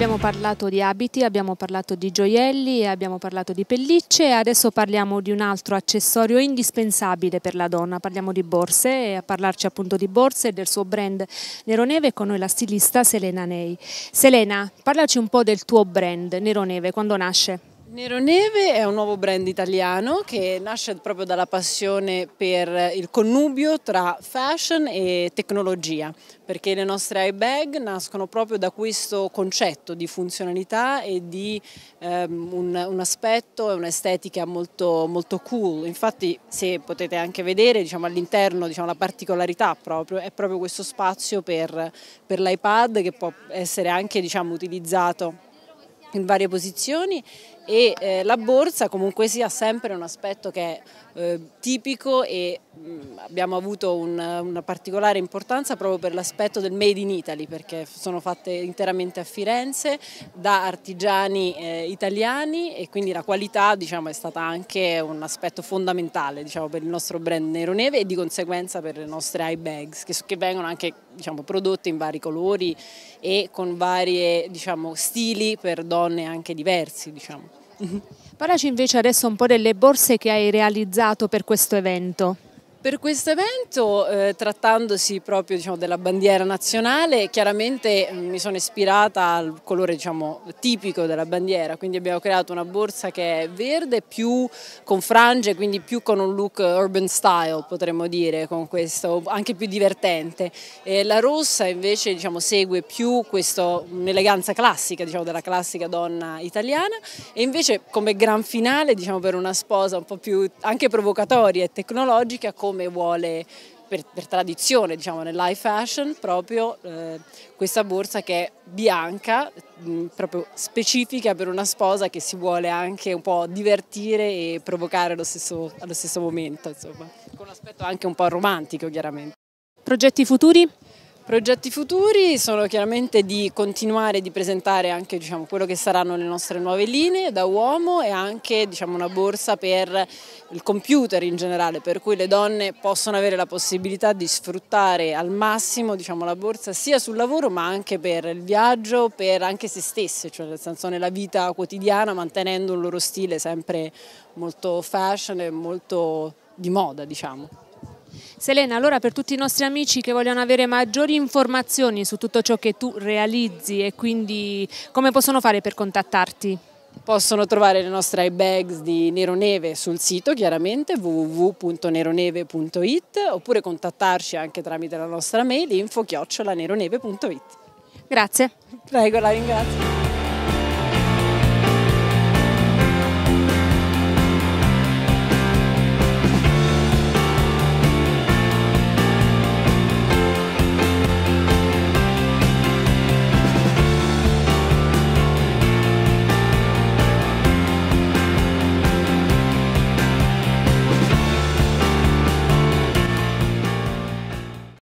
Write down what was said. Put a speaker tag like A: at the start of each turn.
A: Abbiamo parlato di abiti, abbiamo parlato di gioielli, abbiamo parlato di pellicce e adesso parliamo di un altro accessorio indispensabile per la donna, parliamo di borse e a parlarci appunto di borse e del suo brand Neroneve con noi la stilista Selena Nei. Selena, parlaci un po' del tuo brand Neroneve, quando nasce?
B: Nero Neve è un nuovo brand italiano che nasce proprio dalla passione per il connubio tra fashion e tecnologia, perché le nostre iBag nascono proprio da questo concetto di funzionalità e di ehm, un, un, aspetto e un'estetica molto, molto, cool. Infatti se potete anche vedere diciamo, all'interno diciamo, la particolarità proprio, è proprio questo spazio per, per l'iPad che può essere anche diciamo, utilizzato in varie posizioni e eh, la borsa comunque sia sempre un aspetto che è eh, tipico e mh, mm, abbiamo avuto un, una particolare importanza proprio per l'aspetto del Made in Italy perché sono fatte interamente a Firenze da artigiani eh, italiani e quindi la qualità diciamo, è stata anche un aspetto fondamentale diciamo, per il nostro brand Nero Neve e di conseguenza per le nostre eye bags che, che vengono anche diciamo, prodotte in vari colori e con vari diciamo, stili per donne anche diversi. Diciamo.
A: Parlaci invece adesso un po' delle borse che hai realizzato per questo evento.
B: Per questo evento, eh, trattandosi proprio diciamo, della bandiera nazionale, chiaramente mm, mi sono ispirata al colore diciamo, tipico della bandiera, quindi abbiamo creato una borsa che è verde più con frange, quindi più con un look urban style potremmo dire, con questo, anche più divertente. E la rossa invece diciamo, segue più un'eleganza classica diciamo, della classica donna italiana e invece come gran finale diciamo, per una sposa un po' più anche provocatoria e tecnologica come vuole per, per tradizione, diciamo nell'high fashion, proprio eh, questa borsa che è bianca, mh, mm, proprio specifica per una sposa che si vuole anche un po' divertire e provocare allo stesso, allo stesso momento, insomma, con un aspetto anche un po' romantico chiaramente. Progetti futuri? Progetti futuri sono chiaramente di continuare di presentare anche diciamo, quello che saranno le nostre nuove linee da uomo e anche diciamo, una borsa per il computer in generale, per cui le donne possono avere la possibilità di sfruttare al massimo diciamo, la borsa sia sul lavoro ma anche per il viaggio, per anche se stesse, cioè nel senso nella vita quotidiana mantenendo un loro stile sempre molto fashion e molto di moda diciamo.
A: Selena, allora per tutti i nostri amici che vogliono avere maggiori informazioni su tutto ciò che tu realizzi e quindi come possono fare per contattarti?
B: Possono trovare le nostre eye bags di Nero Neve sul sito chiaramente www.neroneve.it oppure contattarci anche tramite la nostra mail info chiocciolaneroneve.it Grazie. Prego, la ringrazio.